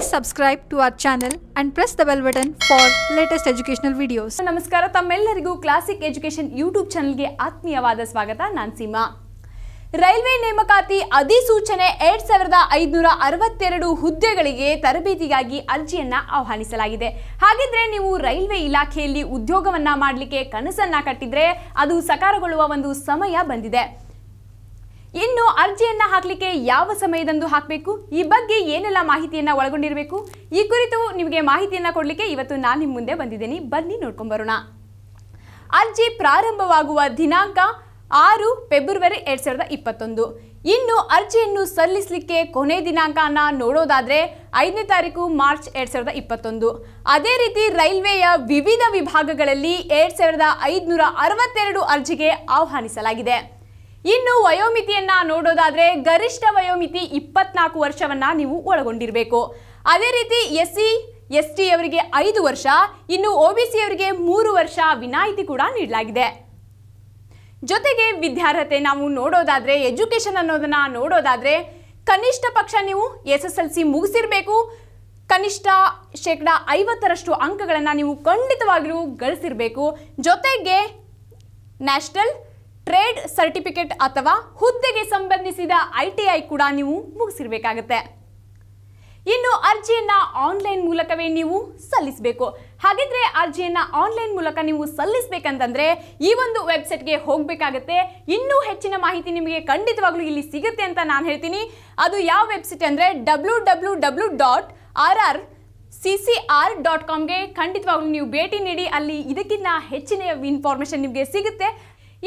Please subscribe to our channel and press the bell button for latest educational videos. ನಮಸ್ಕಾರ ತಮ್ಮೆಲ್ಲರಿಗೂ classic education YouTube ಚಾನಲ್ಗೆ ಆತ್ಮೀಯವಾದ ಸ್ವಾಗತ ನಾನು ಸೀಮಾ ರೈಲ್ವೆ ನೇಮಕಾತಿ ಅಧಿಸೂಚನೆ ಎರಡ್ ಸಾವಿರದ ಐದುನೂರ ಅರವತ್ತೆರಡು ಹುದ್ದೆಗಳಿಗೆ ತರಬೇತಿಗಾಗಿ ಅರ್ಜಿಯನ್ನ ಆಹ್ವಾನಿಸಲಾಗಿದೆ ಹಾಗಿದ್ರೆ ನೀವು ರೈಲ್ವೆ ಇಲಾಖೆಯಲ್ಲಿ ಉದ್ಯೋಗವನ್ನ ಮಾಡಲಿಕ್ಕೆ ಕನಸನ್ನ ಕಟ್ಟಿದ್ರೆ ಅದು ಸಕಾರಗೊಳ್ಳುವ ಒಂದು ಸಮಯ ಬಂದಿದೆ ಇನ್ನು ಅರ್ಜಿಯನ್ನ ಹಾಕಲಿಕ್ಕೆ ಯಾವ ಸಮಯದಂದು ಹಾಕಬೇಕು ಈ ಬಗ್ಗೆ ಏನೆಲ್ಲ ಮಾಹಿತಿಯನ್ನ ಒಳಗೊಂಡಿರಬೇಕು ಈ ಕುರಿತು ನಿಮಗೆ ಮಾಹಿತಿಯನ್ನ ಕೊಡಲಿಕ್ಕೆ ಇವತ್ತು ನಾನು ನಿಮ್ಮ ಮುಂದೆ ಬಂದಿದ್ದೀನಿ ಬನ್ನಿ ನೋಡ್ಕೊಂಡು ಬರೋಣ ಅರ್ಜಿ ಪ್ರಾರಂಭವಾಗುವ ದಿನಾಂಕ ಆರು ಫೆಬ್ರವರಿ ಎರಡ್ ಸಾವಿರದ ಇಪ್ಪತ್ತೊಂದು ಇನ್ನು ಅರ್ಜಿಯನ್ನು ಸಲ್ಲಿಸಲಿಕ್ಕೆ ಕೊನೆ ದಿನಾಂಕನ ನೋಡೋದಾದ್ರೆ ಐದನೇ ತಾರೀಕು ಮಾರ್ಚ್ ಎರಡ್ ಸಾವಿರದ ಇಪ್ಪತ್ತೊಂದು ಅದೇ ರೀತಿ ರೈಲ್ವೆಯ ವಿವಿಧ ವಿಭಾಗಗಳಲ್ಲಿ ಎರಡ್ ಸಾವಿರದ ಐದುನೂರ ಅರವತ್ತೆರಡು ಅರ್ಜಿಗೆ ಆಹ್ವಾನಿಸಲಾಗಿದೆ ಇನ್ನು ವಯೋಮಿತಿಯನ್ನ ನೋಡೋದಾದ್ರೆ ಗರಿಷ್ಠ ವಯೋಮಿತಿ ಇಪ್ಪತ್ನಾಲ್ಕು ವರ್ಷವನ್ನ ನೀವು ಒಳಗೊಂಡಿರಬೇಕು ಅದೇ ರೀತಿ ಎಸ್ ಸಿ ಎಸ್ ಟಿ ಅವರಿಗೆ ಐದು ವರ್ಷ ಇನ್ನು ಒ ಬಿ ಅವರಿಗೆ ಮೂರು ವರ್ಷ ವಿನಾಯಿತಿ ಕೂಡ ನೀಡಲಾಗಿದೆ ಜೊತೆಗೆ ವಿದ್ಯಾರ್ಹತೆ ನಾವು ನೋಡೋದಾದ್ರೆ ಎಜುಕೇಶನ್ ಅನ್ನೋದನ್ನ ನೋಡೋದಾದ್ರೆ ಕನಿಷ್ಠ ಪಕ್ಷ ನೀವು ಎಸ್ ಎಸ್ ಎಲ್ ಸಿ ಮುಗಿಸಿರ್ಬೇಕು ಕನಿಷ್ಠ ಶೇಕಡ ಐವತ್ತರಷ್ಟು ಅಂಕಗಳನ್ನು ನೀವು ಖಂಡಿತವಾಗಿಯೂ ಗಳಿಸಿರಬೇಕು ಜೊತೆಗೆ ನ್ಯಾಷನಲ್ ಟ್ರೇಡ್ ಸರ್ಟಿಫಿಕೇಟ್ ಅಥವಾ ಹುದ್ದೆಗೆ ಸಂಬಂಧಿಸಿದ ಐಟಿಐ ಕೂಡ ನೀವು ಮುಗಿಸಿರ್ಬೇಕಾಗತ್ತೆ ಇನ್ನು ಅರ್ಜಿಯನ್ನ ಆನ್ಲೈನ್ ಮೂಲಕವೇ ನೀವು ಸಲ್ಲಿಸಬೇಕು ಹಾಗಿದ್ರೆ ಅರ್ಜಿಯನ್ನ ಆನ್ಲೈನ್ ಮೂಲಕ ನೀವು ಸಲ್ಲಿಸಬೇಕಂತಂದ್ರೆ ಈ ಒಂದು ವೆಬ್ಸೈಟ್ಗೆ ಹೋಗಬೇಕಾಗತ್ತೆ ಇನ್ನೂ ಹೆಚ್ಚಿನ ಮಾಹಿತಿ ನಿಮಗೆ ಖಂಡಿತವಾಗ್ಲೂ ಇಲ್ಲಿ ಸಿಗುತ್ತೆ ಅಂತ ನಾನು ಹೇಳ್ತೀನಿ ಅದು ಯಾವ ವೆಬ್ಸೈಟ್ ಅಂದರೆ W W W dot R R C C R dot ಕಾಮ್ಗೆ ಖಂಡಿತವಾಗ್ಲೂ ನೀವು ಭೇಟಿ ನೀಡಿ ಅಲ್ಲಿ ಇದಕ್ಕಿಂತ ಹೆಚ್ಚಿನ ಇನ್ಫಾರ್ಮೇಷನ್ ನಿಮಗೆ ಸಿಗುತ್ತೆ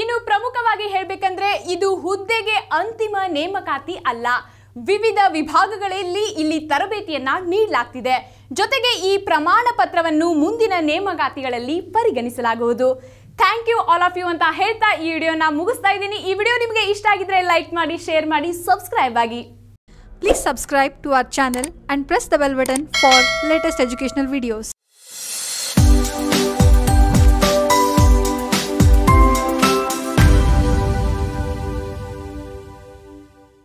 ಇನ್ನು ಪ್ರಮುಖವಾಗಿ ಹೇಳಬೇಕಂದ್ರೆ ಇದು ಹುದ್ದೆಗೆ ಅಂತಿಮ ನೇಮಕಾತಿ ಅಲ್ಲ ವಿವಿಧ ವಿಭಾಗಗಳಲ್ಲಿ ಇಲ್ಲಿ ತರಬೇತಿಯನ್ನ ನೀಡಲಾಗ್ತಿದೆ ಜೊತೆಗೆ ಈ ಪ್ರಮಾಣ ಪತ್ರವನ್ನು ಮುಂದಿನ ನೇಮಕಾತಿಗಳಲ್ಲಿ ಪರಿಗಣಿಸಲಾಗುವುದು thank you all of you ಅಂತ ಹೇಳ್ತಾ ಈ ವಿಡಿಯೋನ ಮುಗಿಸ್ತಾ ಇದ್ದೀನಿ ಈ ವಿಡಿಯೋ ನಿಮಗೆ ಇಷ್ಟ ಆಗಿದ್ರೆ ಲೈಕ್ ಮಾಡಿ ಶೇರ್ ಮಾಡಿ ಸಬ್ಸ್ಕ್ರೈಬ್ ಆಗಿ please subscribe to our channel and press the bell button for latest educational videos